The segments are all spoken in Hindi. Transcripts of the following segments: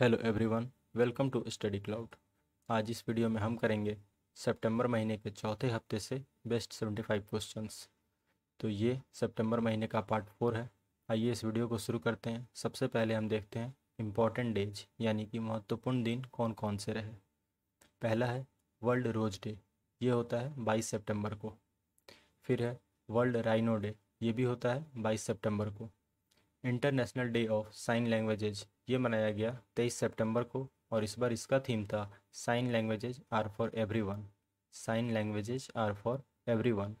hello everyone welcome to study cloud आज इस वीडियो में हम करेंगे सितंबर महीने के चौथे हफ्ते से बेस्ट सेवेंटी फाइव क्वेश्चन तो ये सितंबर महीने का पार्ट फोर है आइए इस वीडियो को शुरू करते हैं सबसे पहले हम देखते हैं इम्पॉर्टेंट डेज यानी कि महत्वपूर्ण दिन कौन कौन से रहे पहला है वर्ल्ड रोज डे ये होता है बाईस सेप्टेम्बर को फिर है वर्ल्ड राइनो डे ये भी होता है बाईस सेप्टेम्बर को international day of sign languages ये मनाया गया तेईस सितंबर को और इस बार इसका थीम था sign languages are for everyone sign languages are for everyone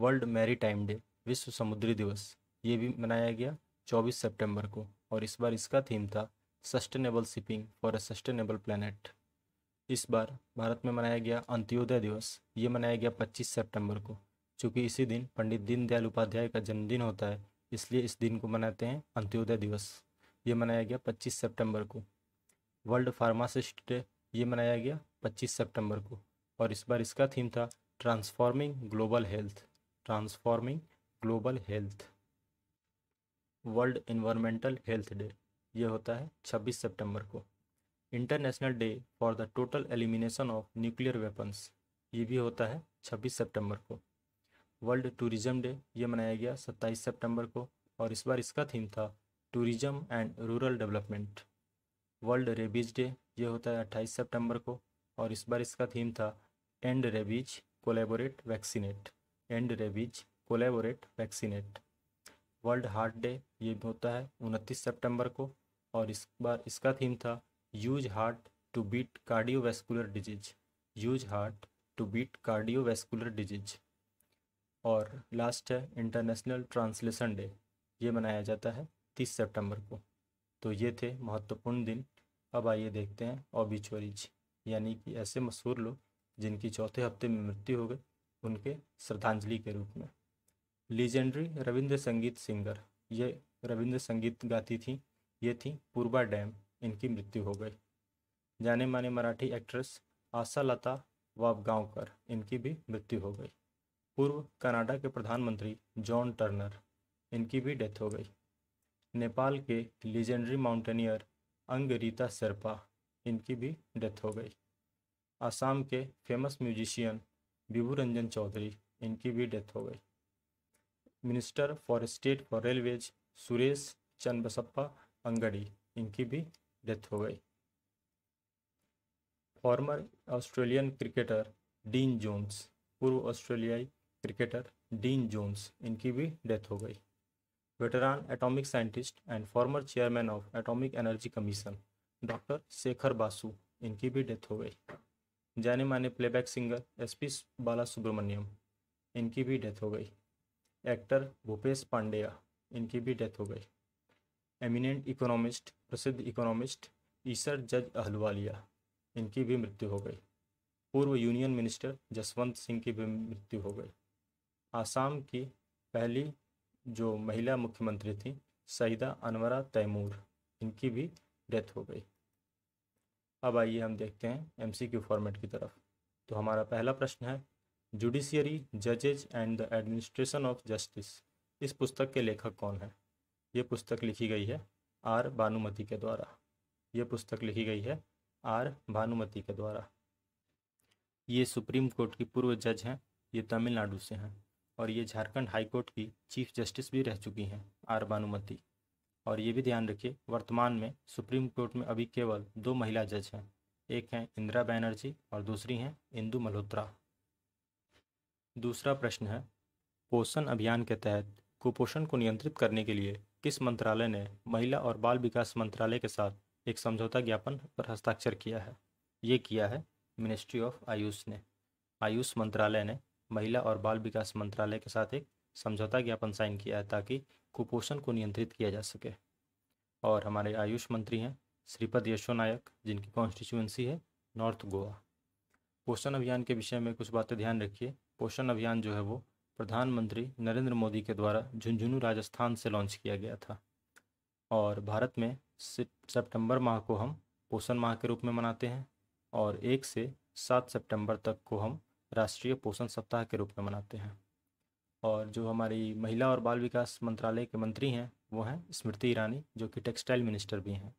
world maritime day विश्व समुद्री दिवस ये भी मनाया गया 24 सितंबर को और इस बार इसका थीम था sustainable shipping for a sustainable planet इस बार भारत में मनाया गया अंत्योदय दिवस ये मनाया गया पच्चीस सेप्टेम्बर को चूँकि इसी दिन पंडित दीनदयाल उपाध्याय का जन्मदिन होता है इसलिए इस दिन को मनाते हैं अंत्योदय दिवस ये मनाया गया 25 सितंबर को वर्ल्ड फार्मासिस्ट डे ये मनाया गया 25 सितंबर को और इस बार इसका थीम था transforming global health transforming global health world environmental health day ये होता है 26 सितंबर को international day for the total elimination of nuclear weapons ये भी होता है 26 सितंबर को वर्ल्ड टूरिज्म डे ये मनाया गया 27 सितंबर को और इस बार इसका थीम था tourism and rural development world rabies day ये होता है अट्ठाईस सितंबर को और इस बार इसका थीम था end rabies collaborate vaccinate end rabies collaborate vaccinate world heart day ये होता है उनतीस सितंबर को और इस बार इसका थीम था use heart to beat cardiovascular disease use heart to beat cardiovascular disease और लास्ट है इंटरनेशनल ट्रांसलेशन डे ये मनाया जाता है तीस सितंबर को तो ये थे महत्वपूर्ण दिन अब आइए देखते हैं ओबिचोरीज यानी कि ऐसे मशहूर लोग जिनकी चौथे हफ्ते में मृत्यु हो गई उनके श्रद्धांजलि के रूप में लीजेंडरी रविंद्र संगीत सिंगर ये रविंद्र संगीत गाती थी ये थी पूर्वा डैम इनकी मृत्यु हो गई जाने माने मराठी एक्ट्रेस आशा लता गाँवकर इनकी भी मृत्यु हो गई पूर्व कनाडा के प्रधानमंत्री जॉन टर्नर इनकी भी डेथ हो गई नेपाल के लीजेंडरी माउंटेनियर अंगरीता शेरपा इनकी भी डेथ हो गई आसाम के फेमस म्यूजिशियन विभू रंजन चौधरी इनकी भी डेथ हो गई minister for state for railways Suresh Channabasappa Angadi इनकी भी डेथ हो गई former Australian cricketer Dean Jones पूर्व ऑस्ट्रेलियाई क्रिकेटर डीन जोन्स इनकी भी डेथ हो गई veteran atomic scientist and former chairman of atomic energy commission doctor Shekhar Basu इनकी भी डेथ हो गई जाने माने playback singer S P Bala Subrahmanyam इनकी भी डेथ हो गई एक्टर भूपेश पांडेया इनकी भी डेथ हो गई एमिनेंट इकोनॉमिस्ट प्रसिद्ध इकोनॉमिस्ट ईसर जज अहलवालिया इनकी भी मृत्यु हो गई पूर्व यूनियन मिनिस्टर जसवंत सिंह की भी मृत्यु हो गई आसाम की पहली जो महिला मुख्यमंत्री थी सईदा अनवरा तैमूर इनकी भी डेथ हो गई अब आइए हम देखते हैं एमसीक्यू फॉर्मेट की तरफ तो हमारा पहला प्रश्न है जुडिशियरी जजेज and the administration of justice इस पुस्तक के लेखक कौन है ये पुस्तक लिखी गई है आर भानुमति के द्वारा ये पुस्तक लिखी गई है आर भानुमति के द्वारा ये सुप्रीम कोर्ट की पूर्व जज हैं ये तमिलनाडु से हैं और ये झारखंड हाईकोर्ट की चीफ जस्टिस भी रह चुकी हैं आर बानुमति और ये भी ध्यान रखिए वर्तमान में सुप्रीम कोर्ट में अभी केवल दो महिला जज हैं एक हैं इंदिरा बैनर्जी और दूसरी हैं इंदु मल्होत्रा दूसरा प्रश्न है पोषण अभियान के तहत कुपोषण को नियंत्रित करने के लिए किस मंत्रालय ने महिला और बाल विकास मंत्रालय के साथ एक समझौता ज्ञापन पर हस्ताक्षर किया है ये किया है मिनिस्ट्री ऑफ आयुष ने आयुष मंत्रालय ने महिला और बाल विकास मंत्रालय के साथ एक समझौता ज्ञापन साइन किया है ताकि कुपोषण को नियंत्रित किया जा सके और हमारे आयुष मंत्री हैं श्रीपद यशो नायक जिनकी कॉन्स्टिट्यूंसी है नॉर्थ गोवा पोषण अभियान के विषय में कुछ बातें ध्यान रखिए पोषण अभियान जो है वो प्रधानमंत्री नरेंद्र मोदी के द्वारा झुंझुनू राजस्थान से लॉन्च किया गया था और भारत में सितंबर माह को हम पोषण माह के रूप में मनाते हैं और एक से सात सितंबर तक को हम राष्ट्रीय पोषण सप्ताह के रूप में मनाते हैं और जो हमारी महिला और बाल विकास मंत्रालय के मंत्री हैं वो हैं स्मृति ईरानी जो कि टेक्सटाइल मिनिस्टर भी हैं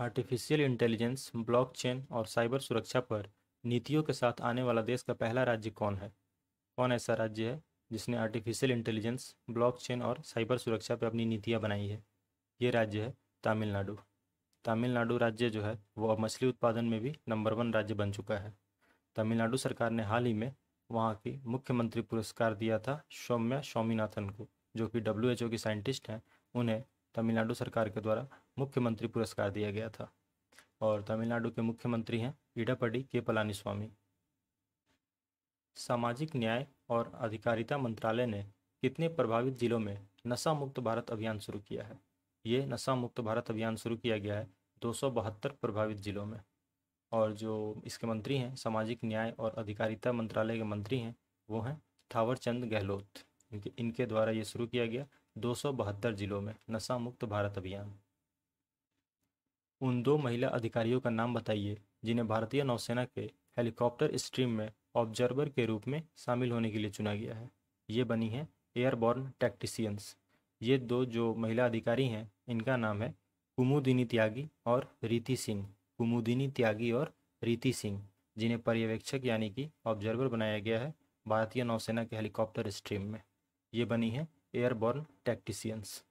आर्टिफिशियल इंटेलिजेंस ब्लॉकचेन और साइबर सुरक्षा पर नीतियों के साथ आने वाला देश का पहला राज्य कौन है कौन ऐसा राज्य है जिसने आर्टिफिशियल इंटेलिजेंस ब्लॉकचेन और साइबर सुरक्षा पर अपनी नीतियाँ बनाई है ये राज्य है तमिलनाडु तमिलनाडु राज्य जो है वो अब मछली उत्पादन में भी नंबर वन राज्य बन चुका है तमिलनाडु सरकार ने हाल ही में वहाँ की मुख्यमंत्री पुरस्कार दिया था सौम्या स्वामीनाथन को जो कि डब्ल्यू एच ओ की साइंटिस्ट हैं उन्हें तमिलनाडु सरकार के द्वारा मुख्यमंत्री पुरस्कार दिया गया था और तमिलनाडु के मुख्यमंत्री हैं इडापडी के पलानी स्वामी सामाजिक न्याय और अधिकारिता मंत्रालय ने कितने प्रभावित जिलों में नशा मुक्त भारत अभियान शुरू किया है ये नशा मुक्त भारत अभियान शुरू किया गया है दो प्रभावित जिलों में और जो इसके मंत्री हैं सामाजिक न्याय और अधिकारिता मंत्रालय के मंत्री हैं वो हैं थावरचंद गहलोत इनके इनके द्वारा ये शुरू किया गया दो जिलों में नशा मुक्त भारत अभियान उन दो महिला अधिकारियों का नाम बताइए जिन्हें भारतीय नौसेना के हेलीकॉप्टर स्ट्रीम में ऑब्जर्वर के रूप में शामिल होने के लिए चुना गया है ये बनी है एयरबॉर्न टैक्टिसियंस ये दो जो महिला अधिकारी हैं इनका नाम है कुमुदिनी त्यागी और रीति सिंह कुमुदिनी त्यागी और रीति सिंह जिन्हें पर्यवेक्षक यानी कि ऑब्जर्वर बनाया गया है भारतीय नौसेना के हेलीकॉप्टर स्ट्रीम में ये बनी है एयरबोर्न टैक्टिशियंस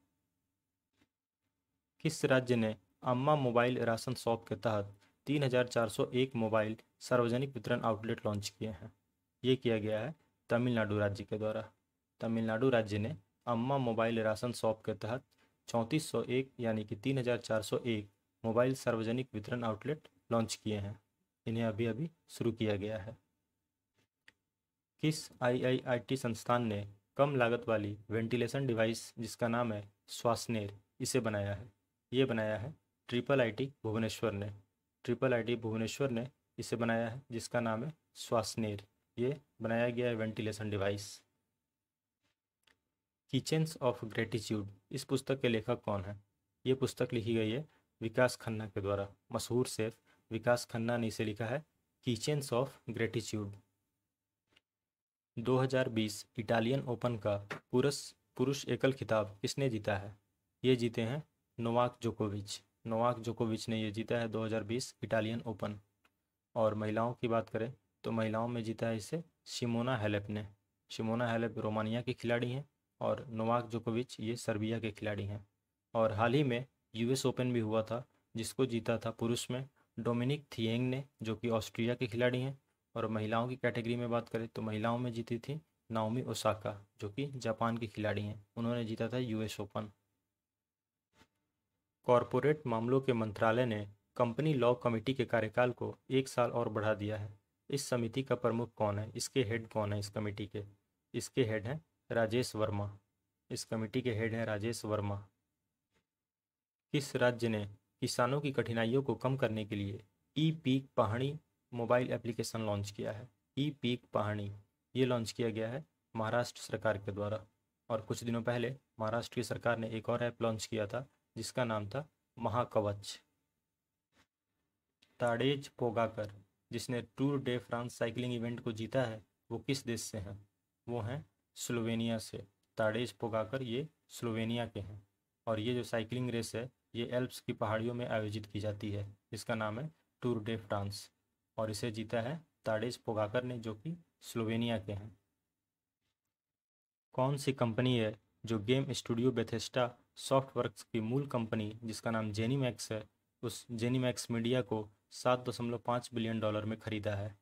किस राज्य ने अम्मा मोबाइल राशन शॉप के तहत 3401 मोबाइल सार्वजनिक वितरण आउटलेट लॉन्च किए हैं ये किया गया है तमिलनाडु राज्य के द्वारा तमिलनाडु राज्य ने अम्मा मोबाइल राशन शॉप के तहत 3401 यानी कि 3401 मोबाइल सार्वजनिक वितरण आउटलेट लॉन्च किए हैं इन्हें अभी अभी शुरू किया गया है किस आईआईआईटी संस्थान ने कम लागत वाली वेंटिलेशन डिवाइस जिसका नाम है श्वासनेर इसे बनाया है ये बनाया है ट्रिपल आईटी भुवनेश्वर ने ट्रिपल आईटी भुवनेश्वर ने इसे बनाया है जिसका नाम है श्वासनेर ये बनाया गया है ventilation device kitchens of gratitude इस पुस्तक के लेखक कौन है ये पुस्तक लिखी गई है विकास खन्ना के द्वारा मशहूर सेफ विकास खन्ना ने इसे लिखा है kitchens of gratitude 2020 Italian open का पुरुष पुरुष एकल खिताब किसने जीता है ये जीते हैं नोवाक जोकोविच नोवाक जोकोविच ने यह जीता है 2020 इटालियन ओपन और महिलाओं की बात करें तो महिलाओं में जीता है इसे शिमोना हेलेप ने शिमोना हेलेप रोमानिया की खिलाड़ी हैं और नोवाक जोकोविच ये सर्बिया के खिलाड़ी हैं और हाल ही में यूएस ओपन भी हुआ था जिसको जीता था पुरुष में डोमिनिक थियेंग ने जो कि ऑस्ट्रिया के खिलाड़ी हैं और महिलाओं की कैटेगरी में बात करें तो महिलाओं में जीती थी नाओमी ओसाका जो कि जापान की खिलाड़ी हैं उन्होंने जीता था यूएस ओपन कॉरपोरेट मामलों के मंत्रालय ने कंपनी लॉ कमेटी के कार्यकाल को एक साल और बढ़ा दिया है इस समिति का प्रमुख कौन है इसके हेड कौन है इस कमेटी के इसके हेड हैं राजेश वर्मा इस कमेटी के हेड हैं राजेश वर्मा किस राज्य ने किसानों की कठिनाइयों को कम करने के लिए ई पीक पहाड़ी मोबाइल एप्लीकेशन लॉन्च किया है ई पीक पहाड़ी ये लॉन्च किया गया है महाराष्ट्र सरकार के द्वारा और कुछ दिनों पहले महाराष्ट्र की सरकार ने एक और ऐप लॉन्च किया था जिसका नाम था महाकवच ताड़ेज पोगाकर जिसने Tour de France cycling event को जीता है वो किस देश से हैं वो हैं स्लोवेनिया से ताड़ेज पोगाकर ये स्लोवेनिया के हैं और ये जो साइकिलिंग रेस है ये एल्प्स की पहाड़ियों में आयोजित की जाती है जिसका नाम है टूर डे फ्रांस और इसे जीता है ताडेज पोगाकर ने जो कि स्लोवेनिया के हैं कौन सी कंपनी है जो गेम स्टूडियो बेथेस्टा सॉफ्टवर्क्स की मूल कंपनी जिसका नाम जेनीमैक्स है उस जेनीमैक्स मीडिया को सात दशमलव पाँच बिलियन डॉलर में ख़रीदा है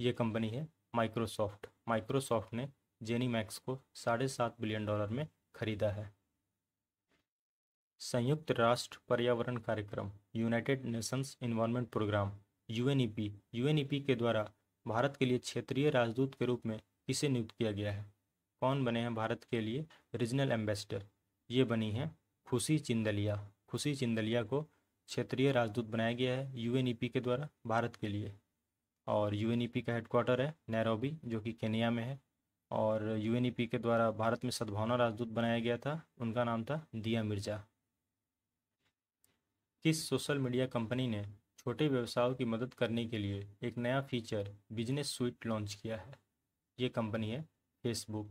ये कंपनी है माइक्रोसॉफ्ट माइक्रोसॉफ्ट ने जेनीमैक्स को साढ़े सात बिलियन डॉलर में ख़रीदा है संयुक्त राष्ट्र पर्यावरण कार्यक्रम United Nations environment programme UNEP UNEP के द्वारा भारत के लिए क्षेत्रीय राजदूत के रूप में किसे नियुक्त किया गया है कौन बने हैं भारत के लिए रीजनल एम्बेसडर ये बनी है खुशी चिंदलिया खुशी चिंदलिया को क्षेत्रीय राजदूत बनाया गया है यू e के द्वारा भारत के लिए और यू e का हेडक्वार्टर है नैरोबी जो कि केनिया में है और यू e के द्वारा भारत में सद्भावना राजदूत बनाया गया था उनका नाम था दिया मिर्जा किस सोशल मीडिया कंपनी ने छोटे व्यवसायों की मदद करने के लिए एक नया फीचर बिजनेस स्वीट लॉन्च किया है ये कंपनी है फेसबुक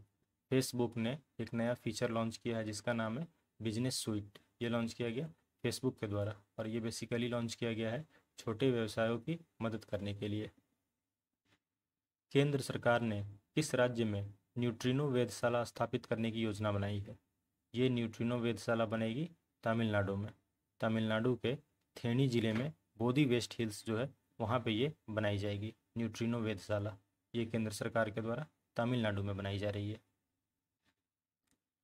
फेसबुक ने एक नया फीचर लॉन्च किया है जिसका नाम है बिजनेस स्वीट ये लॉन्च किया गया फेसबुक के द्वारा और ये बेसिकली लॉन्च किया गया है छोटे व्यवसायों की मदद करने के लिए केंद्र सरकार ने किस राज्य में न्यूट्रिनो वेधशाला स्थापित करने की योजना बनाई है ये न्यूट्रिनो वेधशाला बनेगी तमिलनाडु में तमिलनाडु के थेनी ज़िले में बोधी वेस्ट हिल्स जो है वहाँ पे ये बनाई जाएगी न्यूट्रिनो वेधशाला ये केंद्र सरकार के द्वारा तमिलनाडु में बनाई जा रही है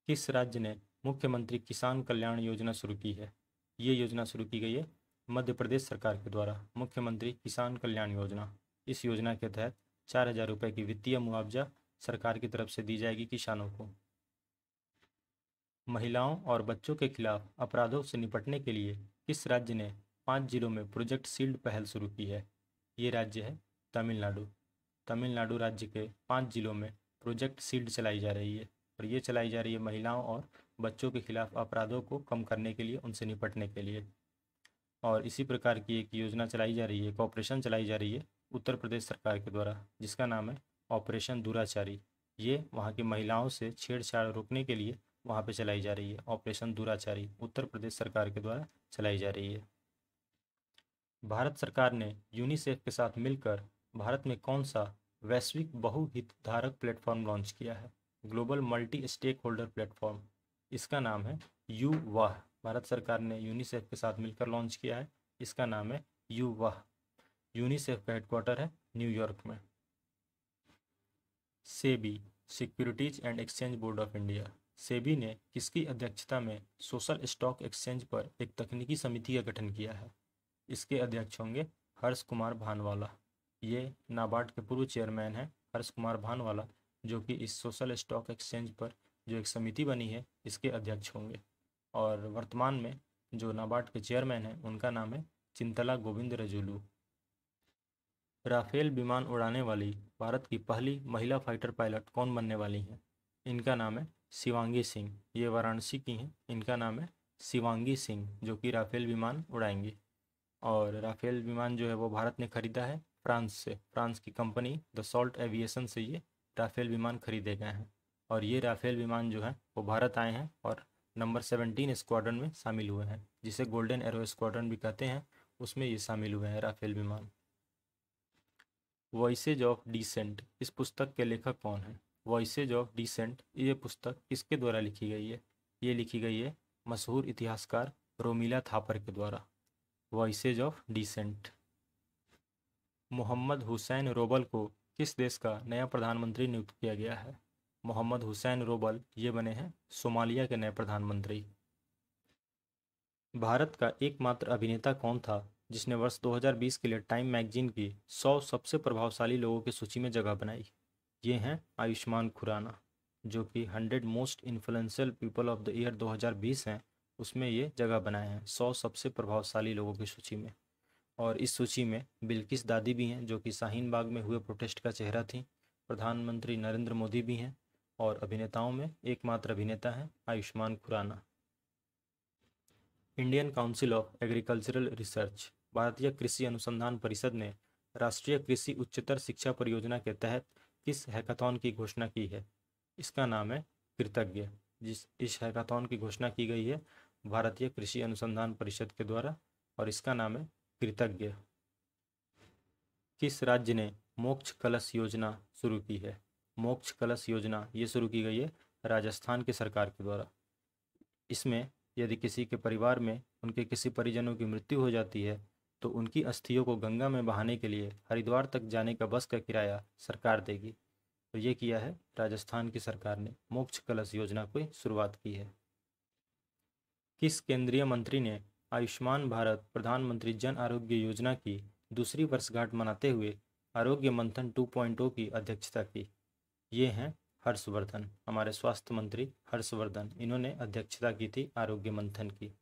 किस राज्य ने मुख्यमंत्री किसान कल्याण योजना शुरू की है ये योजना शुरू की गई है मध्य प्रदेश सरकार के द्वारा मुख्यमंत्री किसान कल्याण योजना इस योजना के तहत चार हज़ार रुपये की वित्तीय मुआवजा सरकार की तरफ से दी जाएगी किसानों को महिलाओं और बच्चों के खिलाफ अपराधों से निपटने के लिए किस राज्य ने पाँच जिलों में प्रोजेक्ट सील्ड पहल शुरू की है ये राज्य है तमिलनाडु तमिलनाडु राज्य के पाँच जिलों में प्रोजेक्ट सील्ड चलाई जा रही है और ये चलाई जा रही है महिलाओं और बच्चों के खिलाफ अपराधों को कम करने के लिए उनसे निपटने के लिए और इसी प्रकार की एक योजना चलाई जा रही है एक ऑपरेशन चलाई जा रही है उत्तर प्रदेश सरकार के द्वारा जिसका नाम है ऑपरेशन दुराचारी ये वहाँ की महिलाओं से छेड़छाड़ रोकने के लिए वहाँ पे चलाई जा रही है ऑपरेशन दुराचारी उत्तर प्रदेश सरकार के द्वारा चलाई जा रही है भारत सरकार ने यूनिसेफ के साथ मिलकर भारत में कौन सा वैश्विक बहुहितधारक प्लेटफॉर्म लॉन्च किया है global multi stakeholder platform इसका नाम है यू वाह भारत सरकार ने यूनिसेफ के साथ मिलकर लॉन्च किया है इसका नाम है यू वाह यूनिसेफ का हेडक्वार्टर है न्यूयॉर्क में SEBI securities and exchange board of India SEBI ने किसकी अध्यक्षता में सोशल स्टॉक एक्सचेंज पर एक तकनीकी समिति का गठन किया है इसके अध्यक्ष होंगे हर्ष कुमार भानवाला ये नाबार्ड के पूर्व चेयरमैन हैं हर्ष कुमार भानवाला जो कि इस सोशल स्टॉक एक्सचेंज पर जो एक समिति बनी है इसके अध्यक्ष होंगे और वर्तमान में जो नाबार्ड के चेयरमैन हैं उनका नाम है चिंतला गोविंद रजुलू राफेल विमान उड़ाने वाली भारत की पहली महिला फाइटर पायलट कौन बनने वाली हैं इनका नाम है शिवांगी सिंह ये वाराणसी की हैं इनका नाम है शिवांगी सिंह जो कि राफेल विमान उड़ाएंगे और राफेल विमान जो है वो भारत ने खरीदा है फ्रांस से फ्रांस की कंपनी द सॉल्ट एविएशन से ये राफेल विमान खरीदे गए हैं और ये राफेल विमान जो है वो भारत आए हैं और नंबर सेवनटीन स्क्वाड्रन में शामिल हुए हैं जिसे गोल्डन एरो स्क्वाड्रन भी कहते हैं उसमें ये शामिल हुए हैं राफेल विमान वॉइसेज ऑफ डिसेंट इस पुस्तक के लेखक कौन है वॉइसेज ऑफ डिसेंट ये पुस्तक किसके द्वारा लिखी गई है ये लिखी गई है मशहूर इतिहासकार रोमिला थापर के द्वारा voices of dissent Mohamed Hussein Roble को किस देश का नया प्रधानमंत्री नियुक्त किया गया है मोहम्मद हुसैन रोबल ये बने हैं सोमालिया के नए प्रधानमंत्री भारत का एकमात्र अभिनेता कौन था जिसने वर्ष 2020 के लिए टाइम मैगजीन की 100 सबसे प्रभावशाली लोगों की सूची में जगह बनाई ये हैं आयुष्मान खुराना जो कि hundred most influential people of the year 2020 हैं उसमें ये जगह बनाए हैं सौ सबसे प्रभावशाली लोगों की सूची में और इस सूची में बिल्किस दादी भी हैं जो कि शाहीन बाग में हुए प्रोटेस्ट का चेहरा थी प्रधानमंत्री नरेंद्र मोदी भी हैं और अभिनेताओं में एकमात्र अभिनेता हैं Ayushmann Khurrana Indian council of agricultural research भारतीय कृषि अनुसंधान परिषद ने राष्ट्रीय कृषि उच्चतर शिक्षा परियोजना के तहत किस हैकाथन की घोषणा की है इसका नाम है कृतज्ञ जिस इस हैकाथन की घोषणा की गई है भारतीय कृषि अनुसंधान परिषद के द्वारा और इसका नाम है कृतज्ञ किस राज्य ने मोक्ष कलश योजना शुरू की है मोक्ष कलश योजना ये शुरू की गई है राजस्थान की सरकार के द्वारा इसमें यदि किसी के परिवार में उनके किसी परिजनों की मृत्यु हो जाती है तो उनकी अस्थियों को गंगा में बहाने के लिए हरिद्वार तक जाने का बस का किराया सरकार देगी तो ये किया है राजस्थान की सरकार ने मोक्ष कलश योजना की शुरुआत की है किस केंद्रीय मंत्री ने आयुष्मान भारत प्रधानमंत्री जन आरोग्य योजना की दूसरी वर्षगांठ मनाते हुए आरोग्य मंथन 2.0 की अध्यक्षता की ये हैं हर्षवर्धन हमारे स्वास्थ्य मंत्री हर्षवर्धन इन्होंने अध्यक्षता की थी आरोग्य मंथन की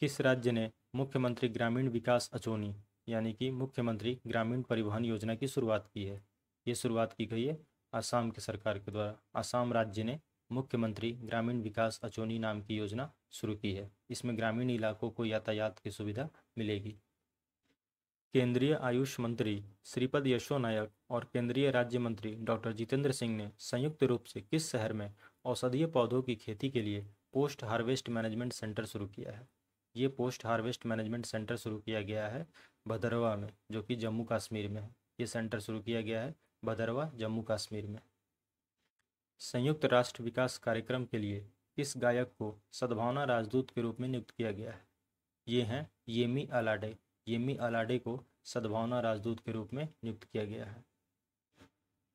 किस राज्य ने मुख्यमंत्री ग्रामीण विकास अचोनी यानी कि मुख्यमंत्री ग्रामीण परिवहन योजना की शुरुआत की है ये शुरुआत की गई है आसाम के सरकार के द्वारा आसाम राज्य ने मुख्यमंत्री ग्रामीण विकास अचोनी नाम की योजना शुरू की है इसमें ग्रामीण इलाकों को यातायात की सुविधा मिलेगी केंद्रीय आयुष मंत्री श्रीपद यशो नायक और केंद्रीय राज्य मंत्री डॉक्टर जितेंद्र सिंह ने संयुक्त रूप से किस शहर में औषधीय पौधों की खेती के लिए पोस्ट हार्वेस्ट मैनेजमेंट सेंटर शुरू किया है ये पोस्ट हार्वेस्ट मैनेजमेंट सेंटर शुरू किया गया है भदरवा में जो कि जम्मू कश्मीर में है ये सेंटर शुरू किया गया है भदरवा जम्मू कश्मीर में संयुक्त राष्ट्र विकास कार्यक्रम के लिए इस गायक को सद्भावना राजदूत के रूप में नियुक्त किया गया है ये हैं येमी अलाडे येमी अलाडे को सद्भावना राजदूत के रूप में नियुक्त किया गया है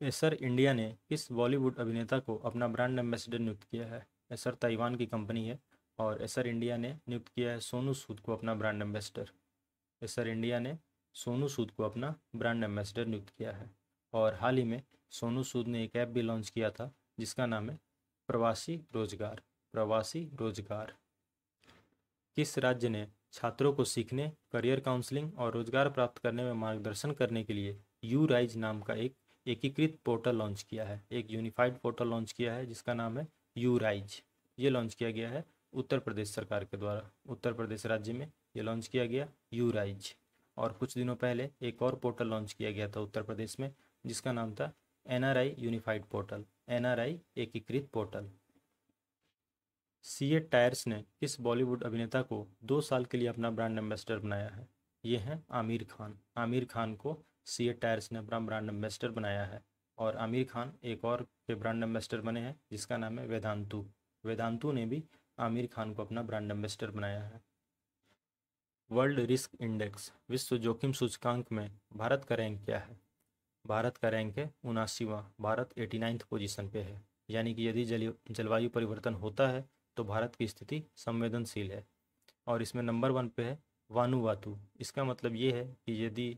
एसर इंडिया ने इस बॉलीवुड अभिनेता को अपना ब्रांड एम्बेसडर नियुक्त किया है एसर ताइवान की कंपनी है और एसआर इंडिया ने नियुक्त किया है सोनू सूद को अपना ब्रांड एम्बेसडर एसआर इंडिया ने सोनू सूद को अपना ब्रांड एम्बेसडर नियुक्त किया है और हाल ही में सोनू सूद ने एक ऐप भी लॉन्च किया था जिसका नाम है प्रवासी रोजगार प्रवासी रोजगार किस राज्य ने छात्रों को सीखने करियर काउंसलिंग और रोजगार प्राप्त करने में मार्गदर्शन करने के लिए यू राइज नाम का एक एकीकृत पोर्टल लॉन्च किया है एक यूनिफाइड पोर्टल लॉन्च किया है जिसका नाम है यू राइज ये लॉन्च किया गया है उत्तर प्रदेश सरकार के द्वारा उत्तर प्रदेश राज्य में ये लॉन्च किया गया यूराइज और कुछ दिनों पहले एक और पोर्टल लॉन्च किया गया था उत्तर प्रदेश में जिसका नाम था एन यूनिफाइड पोर्टल एनआरआई एकीकृत पोर्टल सीए टायर्स ने किस बॉलीवुड अभिनेता को दो साल के लिए अपना ब्रांड एम्बेसडर बनाया है ये हैं आमिर खान आमिर खान को सीए टायर्स ने अपना ब्रांड एम्बेसडर बनाया है और आमिर खान एक और के ब्रांड एम्बेसडर बने हैं जिसका नाम है वेदांतु वेदांतु ने भी आमिर खान को अपना ब्रांड एम्बेसडर बनाया है वर्ल्ड रिस्क इंडेक्स विश्व जोखिम सूचकांक में भारत का रैंक क्या है भारत का रैंक है उनासीवा भारत एटी नाइन्थ पोजिशन पे है यानी कि यदि जल जलवायु परिवर्तन होता है तो भारत की स्थिति संवेदनशील है और इसमें नंबर वन पे है वानुवातु इसका मतलब ये है कि यदि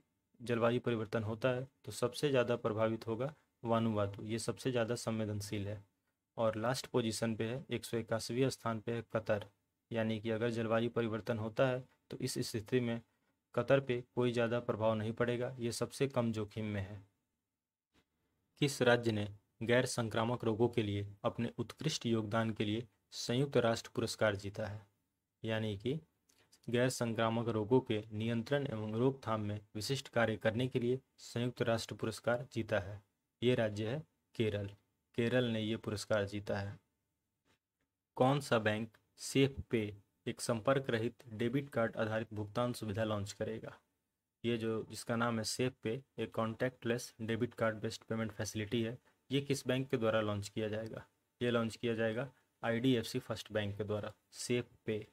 जलवायु परिवर्तन होता है तो सबसे ज़्यादा प्रभावित होगा वानुवातु ये सबसे ज़्यादा संवेदनशील है और लास्ट पोजीशन पे है एक सौ स्थान पे है कतर यानी कि अगर जलवायु परिवर्तन होता है तो इस स्थिति में कतर पे कोई ज़्यादा प्रभाव नहीं पड़ेगा ये सबसे कम जोखिम में है किस राज्य ने गैर संक्रामक रोगों के लिए अपने उत्कृष्ट योगदान के लिए संयुक्त राष्ट्र पुरस्कार जीता है यानी कि गैर संक्रामक रोगों के नियंत्रण एवं रोकथाम में विशिष्ट कार्य करने के लिए संयुक्त राष्ट्र पुरस्कार जीता है ये राज्य है केरल केरल ने ये पुरस्कार जीता है कौन सा बैंक सेफ पे एक संपर्क रहित डेबिट कार्ड आधारित भुगतान सुविधा लॉन्च करेगा ये जो जिसका नाम है सेफ पे एक contactless debit card based payment facility है ये किस बैंक के द्वारा लॉन्च किया जाएगा ये लॉन्च किया जाएगा आईडीएफसी फर्स्ट बैंक के द्वारा सेफ पे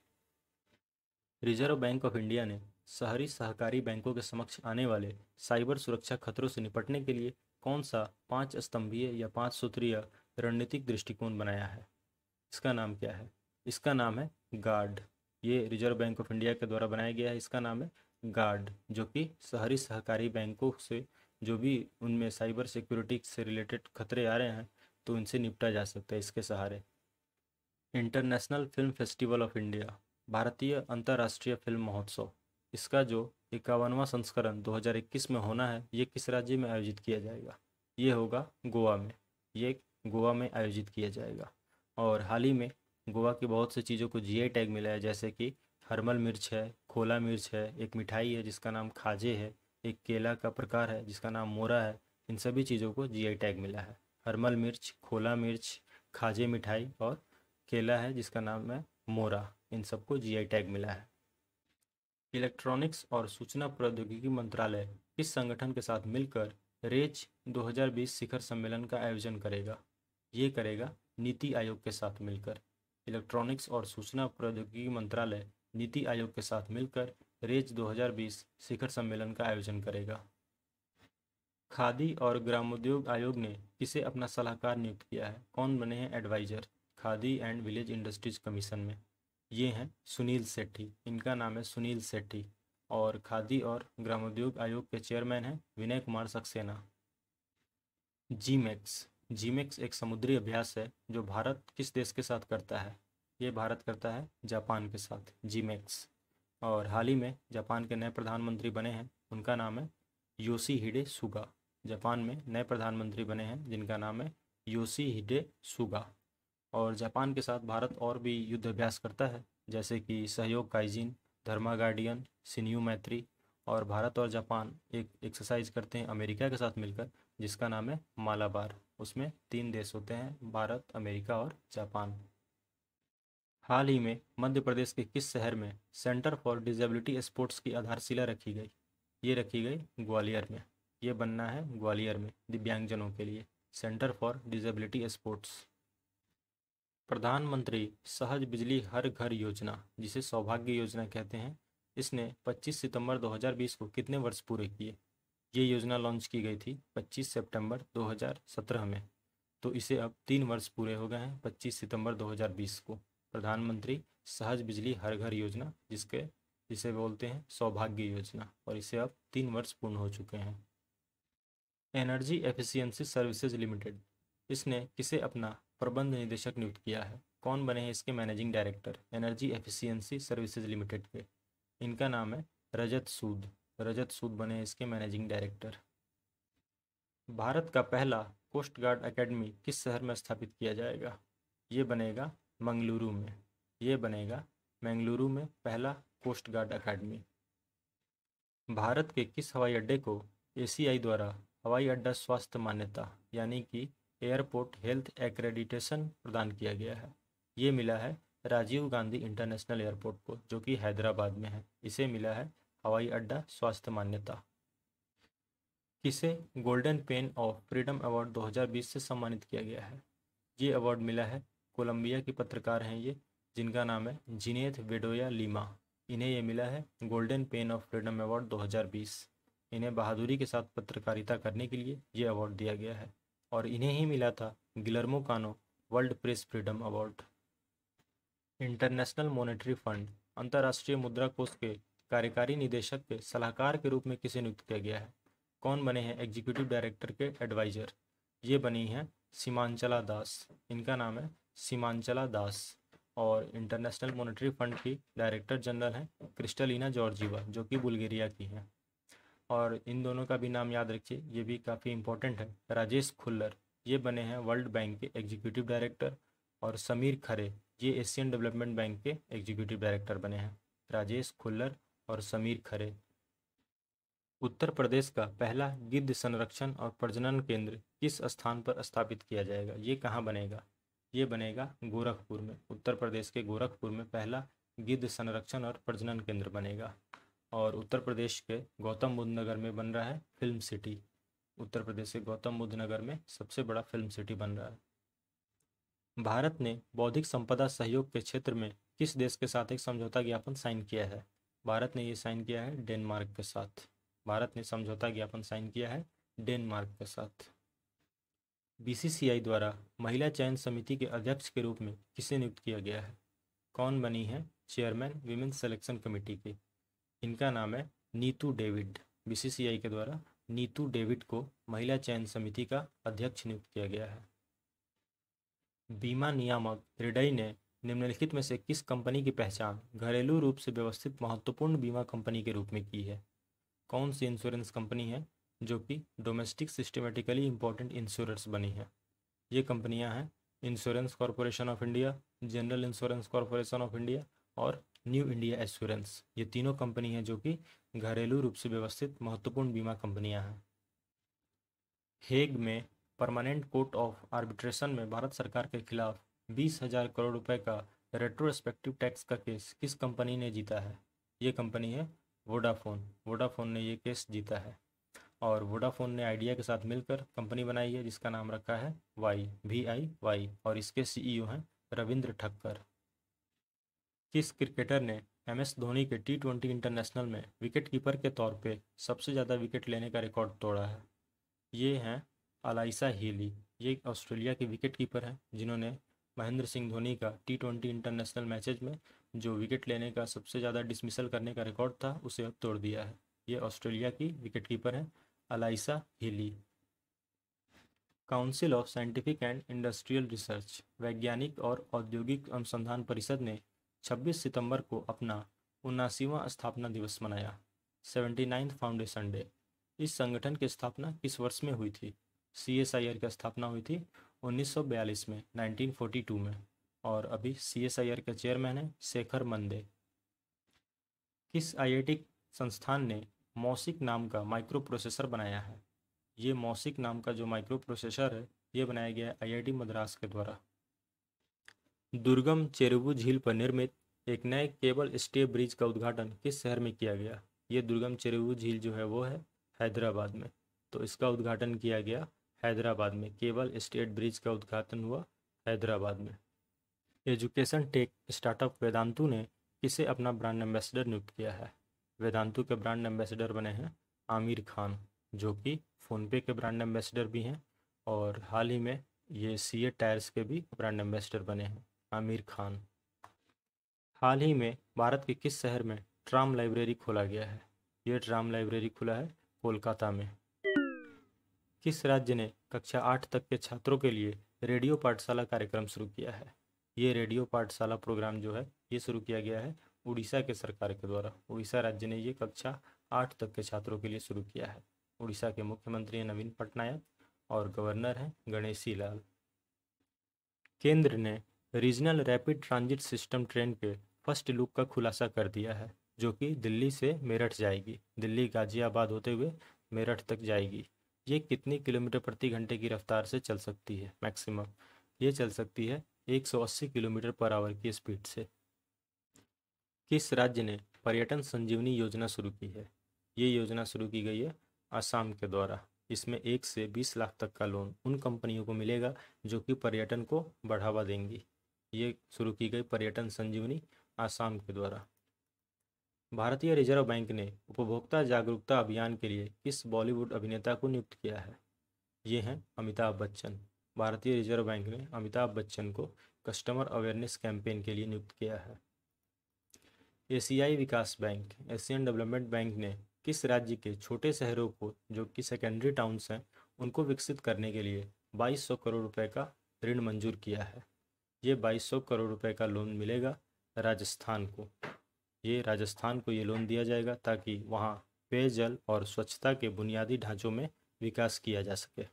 रिजर्व बैंक ऑफ इंडिया ने शहरी सहकारी बैंकों के समक्ष आने वाले साइबर सुरक्षा खतरों से निपटने के लिए कौन सा पांच स्तंभीय या पांच सूत्रीय रणनीतिक दृष्टिकोण बनाया है इसका नाम क्या है इसका नाम है गार्ड ये रिजर्व बैंक ऑफ इंडिया के द्वारा बनाया गया है इसका नाम है गार्ड जो कि शहरी सहकारी बैंकों से जो भी उनमें साइबर सिक्योरिटी से रिलेटेड खतरे आ रहे हैं तो उनसे निपटा जा सकता है इसके सहारे international film festival of India भारतीय अंतर्राष्ट्रीय फिल्म महोत्सव इसका जो इक्यावनवा संस्करण 2021 में होना है ये किस राज्य में आयोजित किया जाएगा ये होगा गोवा में ये गोवा में आयोजित किया जाएगा और हाल ही में गोवा की बहुत सी चीज़ों को आई टैग मिला है जैसे कि हरमल मिर्च है खोला मिर्च है एक मिठाई है जिसका नाम खाजे है एक केला का प्रकार है जिसका नाम मोरा है इन सभी चीज़ों को जी टैग मिला है हरमल मिर्च खोला मिर्च खाजे मिठाई और केला है जिसका नाम है मोरा इन सबको जी टैग मिला है इलेक्ट्रॉनिक्स और सूचना प्रौद्योगिकी मंत्रालय इस संगठन के साथ मिलकर रेच 2020 शिखर सम्मेलन का आयोजन करेगा ये करेगा नीति आयोग के साथ मिलकर इलेक्ट्रॉनिक्स और सूचना प्रौद्योगिकी मंत्रालय नीति आयोग के साथ मिलकर रेच 2020 शिखर सम्मेलन का आयोजन करेगा खादी और ग्रामोद्योग आयोग ने किसे अपना सलाहकार नियुक्त किया है कौन बने हैं adviser Khadi and village industries commission में ये हैं सुनील सेट्टी इनका नाम है सुनील सेट्टी और खादी और ग्रामोद्योग आयोग के चेयरमैन हैं विनय कुमार सक्सेना जीमेक्स जीमेक्स एक समुद्री अभ्यास है जो भारत किस देश के साथ करता है ये भारत करता है जापान के साथ जीमेक्स और हाल ही में जापान के नए प्रधानमंत्री बने हैं उनका नाम है योशी हिडे सुगा जापान में नए प्रधानमंत्री बने हैं जिनका नाम है योशी हिडे सुगा और जापान के साथ भारत और भी युद्ध अभ्यास करता है जैसे कि सहयोग काइजिन धर्मा गार्डियन सिन्यू मैत्री और भारत और जापान एक एक्सरसाइज करते हैं अमेरिका के साथ मिलकर जिसका नाम है मालाबार उसमें तीन देश होते हैं भारत अमेरिका और जापान हाल ही में मध्य प्रदेश के किस शहर में सेंटर फॉर डिजेबिलिटी स्पोर्ट्स की आधारशिला रखी गई ये रखी गई ग्वालियर में ये बनना है ग्वालियर में दिव्यांगजनों के लिए सेंटर फॉर डिजेबिलिटी स्पोर्ट्स प्रधानमंत्री सहज बिजली हर घर योजना जिसे सौभाग्य योजना कहते हैं इसने 25 सितंबर 2020 को कितने वर्ष पूरे किए ये योजना लॉन्च की गई थी 25 सितंबर 2017 में तो इसे अब तीन वर्ष पूरे हो गए हैं 25 सितंबर 2020 को प्रधानमंत्री सहज बिजली हर घर योजना जिसके जिसे बोलते हैं सौभाग्य योजना और इसे अब तीन वर्ष पूर्ण हो चुके हैं एनर्जी एफिशियंसी सर्विसेज लिमिटेड इसने किसे अपना प्रबंध निदेशक नियुक्त किया है कौन बने हैं इसके managing director energy efficiency services limited के इनका नाम है रजत सूद रजत सूद बने हैं इसके मैनेजिंग डायरेक्टर भारत का पहला कोस्ट गार्ड अकेडमी किस शहर में स्थापित किया जाएगा ये बनेगा मंगलुरु में ये बनेगा मंगलुरु में पहला कोस्ट गार्ड अकेडमी भारत के किस हवाई अड्डे को एसीआई द्वारा हवाई अड्डा स्वास्थ्य मान्यता यानी कि एयरपोर्ट हेल्थ एक्रेडिटेशन प्रदान किया गया है ये मिला है राजीव गांधी इंटरनेशनल एयरपोर्ट को जो कि हैदराबाद में है इसे मिला है हवाई अड्डा स्वास्थ्य मान्यता किसे golden pen of freedom award 2020 से सम्मानित किया गया है ये अवार्ड मिला है कोलंबिया के पत्रकार हैं ये जिनका नाम है जिनेथ वेडोया लीमा इन्हें यह मिला है golden pen of freedom award 2020 इन्हें बहादुरी के साथ पत्रकारिता करने के लिए ये अवार्ड दिया गया है और इन्हें ही मिला था Guillermo Cano world press freedom award international monetary fund अंतर्राष्ट्रीय मुद्रा कोष के कार्यकारी निदेशक के सलाहकार के रूप में किसे नियुक्त किया गया है कौन बने हैं एग्जीक्यूटिव डायरेक्टर के एडवाइजर ये बनी हैं सीमांचला दास इनका नाम है सीमांचला दास और इंटरनेशनल मॉनेटरी फंड की डायरेक्टर जनरल हैं क्रिस्टलिना जॉर्जीवा जो कि बुल्गेरिया की हैं और इन दोनों का भी नाम याद रखिए ये भी काफ़ी इम्पोर्टेंट है राजेश खुल्लर ये बने हैं वर्ल्ड बैंक के एग्जीक्यूटिव डायरेक्टर और समीर खरे ये एशियन डेवलपमेंट बैंक के एग्जीक्यूटिव डायरेक्टर बने हैं राजेश खुल्लर और समीर खरे उत्तर प्रदेश का पहला गिद्ध संरक्षण और प्रजनन केंद्र किस स्थान पर स्थापित किया जाएगा ये कहाँ बनेगा ये बनेगा गोरखपुर में उत्तर प्रदेश के गोरखपुर में पहला गिद्ध संरक्षण और प्रजनन केंद्र बनेगा और उत्तर प्रदेश के गौतम बुद्ध नगर में बन रहा है फिल्म सिटी उत्तर प्रदेश के गौतम बुद्ध नगर में सबसे बड़ा फिल्म सिटी बन रहा है भारत ने बौद्धिक संपदा सहयोग के क्षेत्र में किस देश के साथ एक समझौता ज्ञापन साइन किया है भारत ने ये साइन किया है डेनमार्क के साथ भारत ने समझौता ज्ञापन साइन किया है डेनमार्क के साथ बीसीसीआई द्वारा महिला चयन समिति के अध्यक्ष के रूप में किसे नियुक्त किया गया है कौन बनी है चेयरमैन विमेन सिलेक्शन कमेटी की इनका नाम है नीतू डेविड बीसीसीआई के द्वारा नीतू डेविड को महिला चयन समिति का अध्यक्ष नियुक्त किया गया है बीमा नियामक रिडई ने निम्नलिखित में से किस कंपनी की पहचान घरेलू रूप से व्यवस्थित महत्वपूर्ण बीमा कंपनी के रूप में की है कौन सी इंश्योरेंस कंपनी है जो कि डोमेस्टिक सिस्टमेटिकली इंपॉर्टेंट इंश्योरेंस बनी है ये कंपनियां हैं insurance corporation of India general insurance corporation of India और न्यू इंडिया एश्योरेंस ये तीनों कंपनी हैं जो कि घरेलू रूप से व्यवस्थित महत्वपूर्ण बीमा कंपनियां हैं हेग में परमानेंट कोर्ट ऑफ आर्बिट्रेशन में भारत सरकार के खिलाफ बीस हजार करोड़ रुपए का रेट्रोस्पेक्टिव टैक्स का केस किस कंपनी ने जीता है ये कंपनी है वोडाफोन वोडाफोन ने ये केस जीता है और वोडाफोन ने आइडिया के साथ मिलकर कंपनी बनाई है जिसका नाम रखा है वाई वी आई वाई और इसके सीईओ e हैं रविंद्र ठक्कर किस क्रिकेटर ने एमएस धोनी के टी ट्वेंटी इंटरनेशनल में विकेट कीपर के तौर पे सबसे ज़्यादा विकेट लेने का रिकॉर्ड तोड़ा है ये हैं अलाइसा हीली ये ऑस्ट्रेलिया के विकेट कीपर हैं जिन्होंने महेंद्र सिंह धोनी का टी ट्वेंटी इंटरनेशनल मैचेज में जो विकेट लेने का सबसे ज़्यादा डिसमिसल करने का रिकॉर्ड था उसे अब तोड़ दिया है ये ऑस्ट्रेलिया की विकेट कीपर हैं Alyssa Healy council of scientific and industrial research वैज्ञानिक और औद्योगिक अनुसंधान परिषद ने 26 सितंबर को अपना उन्नासीवा स्थापना दिवस मनाया सेवेंटी नाइन्थ फाउंडेशन डे इस संगठन की स्थापना किस वर्ष में हुई थी सी एस आई आर की स्थापना हुई थी 1942 में 1942 में और अभी सी एस आई आर के चेयरमैन हैं शेखर मंदे किस टी संस्थान ने मौसिक नाम का माइक्रो प्रोसेसर बनाया है ये मौसिक नाम का जो माइक्रो प्रोसेसर है ये बनाया गया है टी मद्रास के द्वारा दुर्गम चेरुबू झील पर निर्मित एक नए केबल स्टे ब्रिज का उद्घाटन किस शहर में किया गया ये दुर्गम चेरुबू झील जो है वो है हैदराबाद में तो इसका उद्घाटन किया गया हैदराबाद में केबल स्टेट ब्रिज का उद्घाटन हुआ हैदराबाद में एजुकेशन टेक स्टार्टअप वेदांतु ने किसे अपना ब्रांड एम्बेसडर नियुक्त किया है वेदांतु के ब्रांड एम्बेसडर बने हैं आमिर खान जो कि फ़ोनपे के ब्रांड एम्बेसडर भी हैं और हाल ही में ये सी ए टायर्स के भी ब्रांड एम्बेसडर बने हैं आमिर खान हाल ही में भारत के किस शहर में ट्राम लाइब्रेरी खोला गया है यह ट्राम लाइब्रेरी खुला है कोलकाता में किस राज्य ने कक्षा आठ तक के छात्रों के लिए रेडियो पाठशाला कार्यक्रम शुरू किया है ये रेडियो पाठशाला प्रोग्राम जो है ये शुरू किया गया है उड़ीसा के सरकार के द्वारा उड़ीसा राज्य ने ये कक्षा आठ तक के छात्रों के लिए शुरू किया है उड़ीसा के मुख्यमंत्री हैं नवीन पटनायक और गवर्नर हैं गणेशी लाल केंद्र ने regional rapid transit system train के फर्स्ट लुक का खुलासा कर दिया है जो कि दिल्ली से मेरठ जाएगी दिल्ली गाजियाबाद होते हुए मेरठ तक जाएगी ये कितनी किलोमीटर प्रति घंटे की रफ्तार से चल सकती है मैक्सिमम ये चल सकती है 180 किलोमीटर पर आवर की स्पीड से किस राज्य ने पर्यटन संजीवनी योजना शुरू की है ये योजना शुरू की गई है आसाम के द्वारा इसमें एक से बीस लाख तक का लोन उन कंपनियों को मिलेगा जो कि पर्यटन को बढ़ावा देंगी ये शुरू की गई पर्यटन संजीवनी आसाम के द्वारा भारतीय रिजर्व बैंक ने उपभोक्ता जागरूकता अभियान के लिए किस बॉलीवुड अभिनेता को नियुक्त किया है ये हैं अमिताभ बच्चन भारतीय रिजर्व बैंक ने अमिताभ बच्चन को कस्टमर अवेयरनेस कैंपेन के लिए नियुक्त किया है एशियाई विकास बैंक एशियन डेवलपमेंट बैंक ने किस राज्य के छोटे शहरों को जो कि सेकेंडरी टाउन्स हैं उनको विकसित करने के लिए 2200 करोड़ रुपए का ऋण मंजूर किया है ये 2200 करोड़ रुपए का लोन मिलेगा राजस्थान को ये राजस्थान को ये लोन दिया जाएगा ताकि वहाँ पेयजल और स्वच्छता के बुनियादी ढांचों में विकास किया जा सके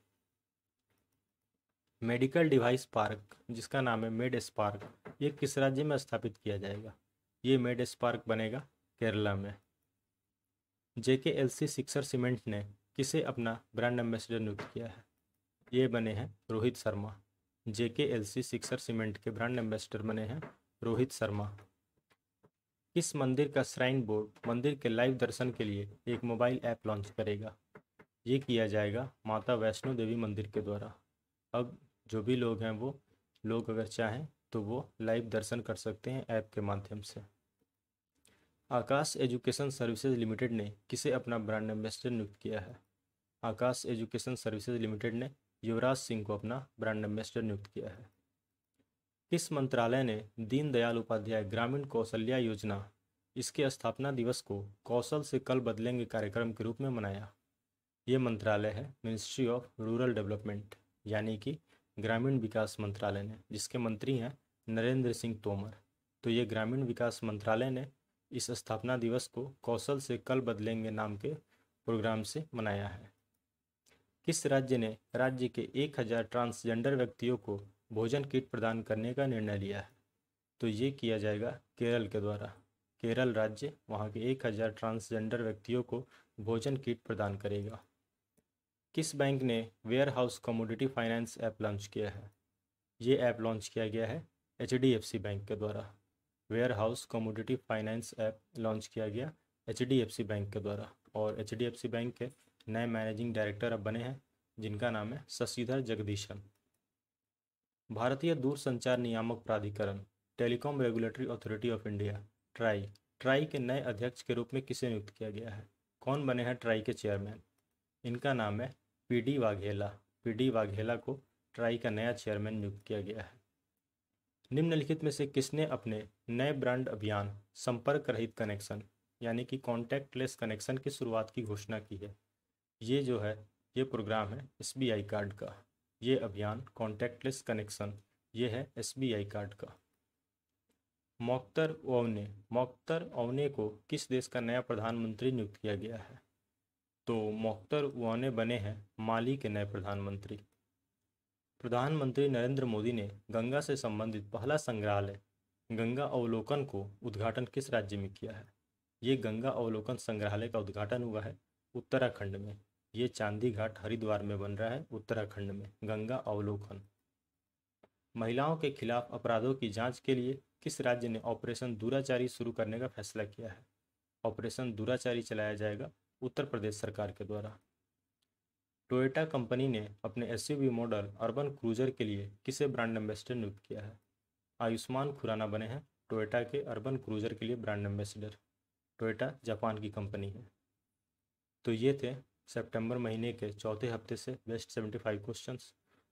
मेडिकल डिवाइस पार्क जिसका नाम है मेड पार्क ये किस राज्य में स्थापित किया जाएगा ये मेड पार्क बनेगा केरला में JK L C sixer cement ने किसे अपना ब्रांड एम्बेसडर नियुक्त किया है ये बने हैं Rohit Sharma JK L C sixer cement के ब्रांड एम्बेसडर बने हैं रोहित शर्मा किस मंदिर का श्राइन बोर्ड मंदिर के लाइव दर्शन के लिए एक मोबाइल ऐप लॉन्च करेगा ये किया जाएगा माता वैष्णो देवी मंदिर के द्वारा अब जो भी लोग हैं वो लोग अगर चाहें तो वो लाइव दर्शन कर सकते हैं ऐप के माध्यम से आकाश एजुकेशन सर्विसेज लिमिटेड ने किसे अपना ब्रांड एम्बेसडर नियुक्त किया है आकाश एजुकेशन सर्विसेज लिमिटेड ने युवराज सिंह को अपना ब्रांड एम्बेसडर नियुक्त किया है किस मंत्रालय ने दीनदयाल उपाध्याय ग्रामीण कौशल्या योजना इसके स्थापना दिवस को कौशल से कल बदलेंगे कार्यक्रम के रूप में मनाया ये मंत्रालय है मिनिस्ट्री ऑफ रूरल डेवलपमेंट यानी कि ग्रामीण विकास मंत्रालय ने जिसके मंत्री हैं नरेंद्र सिंह तोमर तो ये ग्रामीण विकास मंत्रालय ने इस स्थापना दिवस को कौशल से कल बदलेंगे नाम के प्रोग्राम से मनाया है किस राज्य ने राज्य के 1000 ट्रांसजेंडर व्यक्तियों को भोजन किट प्रदान करने का निर्णय लिया है तो ये किया जाएगा केरल के द्वारा केरल राज्य वहाँ के 1000 ट्रांसजेंडर व्यक्तियों को भोजन किट प्रदान करेगा किस बैंक ने warehouse commodity finance app launch किया है ये ऐप लॉन्च किया गया है एच बैंक के द्वारा warehouse commodity finance app launch किया गया एच बैंक के द्वारा और एच बैंक के नए मैनेजिंग डायरेक्टर अब बने हैं जिनका नाम है शशिधर जगदीशन भारतीय दूरसंचार नियामक प्राधिकरण telecom regulatory authority of India TRAI TRAI के नए अध्यक्ष के रूप में किसे नियुक्त किया गया है कौन बने हैं ट्राई के चेयरमैन इनका नाम है P D Waghela P D Waghela को ट्राई का नया चेयरमैन नियुक्त किया गया है निम्नलिखित में से किसने अपने नए ब्रांड अभियान संपर्क रहित कनेक्शन यानी कि कॉन्टैक्टलेस कनेक्शन की शुरुआत की घोषणा की है ये जो है ये प्रोग्राम है एस कार्ड का ये अभियान कॉन्टैक्टलेस कनेक्शन ये है एस कार्ड का मोख्तर ओवने मोख्तर ओवने को किस देश का नया प्रधानमंत्री नियुक्त किया गया है तो मोख्तर ओवने बने हैं माली के नए प्रधानमंत्री प्रधानमंत्री नरेंद्र मोदी ने गंगा से संबंधित पहला संग्रहालय गंगा अवलोकन को उद्घाटन किस राज्य में किया है ये गंगा अवलोकन संग्रहालय का उद्घाटन हुआ है उत्तराखंड में ये चांदी घाट हरिद्वार में बन रहा है उत्तराखंड में गंगा अवलोकन महिलाओं के खिलाफ अपराधों की जांच के लिए किस राज्य ने ऑपरेशन दुराचारी शुरू करने का फैसला किया है ऑपरेशन दुराचारी चलाया जाएगा उत्तर प्रदेश सरकार के द्वारा टोयोटा कंपनी ने अपने एस मॉडल अर्बन क्रूजर के लिए किसे ब्रांड एम्बेसडर नियुक्त किया है आयुष्मान खुराना बने हैं टोयोटा के अर्बन क्रूजर के लिए ब्रांड एम्बेसडर टोयोटा जापान की कंपनी है तो ये थे सितंबर महीने के चौथे हफ्ते से बेस्ट सेवेंटी फाइव क्वेश्चन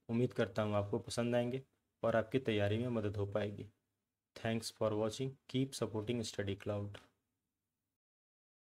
उम्मीद करता हूँ आपको पसंद आएंगे और आपकी तैयारी में मदद हो पाएगी thanks for watching keep supporting study cloud